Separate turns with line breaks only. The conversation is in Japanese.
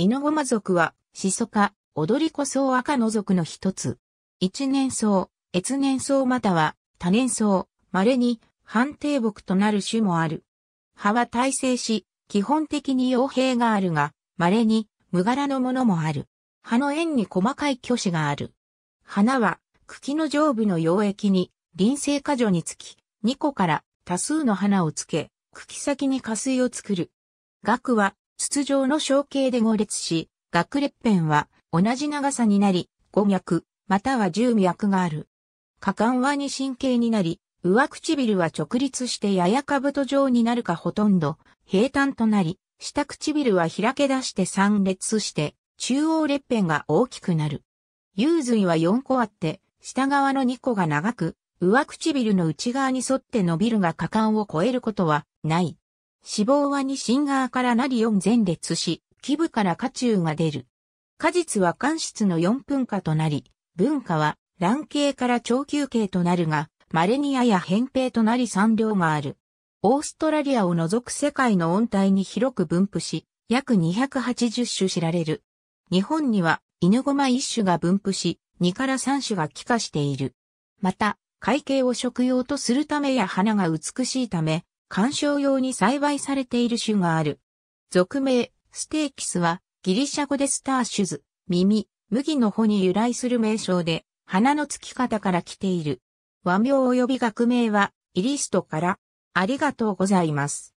イノゴマ族は、シソ科、踊り子草赤の族の一つ。一年草、越年草または、多年草、稀に、判定木となる種もある。葉は耐性し、基本的に傭兵があるが、稀に、無柄のものもある。葉の円に細かい巨子がある。花は、茎の上部の溶液に、臨生果樹につき、2個から多数の花をつけ、茎先に花水を作る。額は、筒状の小径で5列し、学列辺は同じ長さになり、5脈、または10脈がある。下巻は二神経になり、上唇は直立してやや兜状になるかほとんど平坦となり、下唇は開け出して3列して、中央列辺が大きくなる。幽髄は4個あって、下側の2個が長く、上唇の内側に沿って伸びるが下巻を超えることはない。死亡は2シン側からナリオン前列し、基部から家中が出る。果実は間質の4分化となり、文化は卵形から長球形となるが、マレニアや扁平となり産量がある。オーストラリアを除く世界の温帯に広く分布し、約280種知られる。日本には犬ゴマ1種が分布し、2から3種が帰化している。また、海景を食用とするためや花が美しいため、観賞用に栽培されている種がある。俗名、ステーキスは、ギリシャ語でスターシュズ、耳、麦の穂に由来する名称で、花の付き方から来ている。和名及び学名は、イリストから、あり
がとうございます。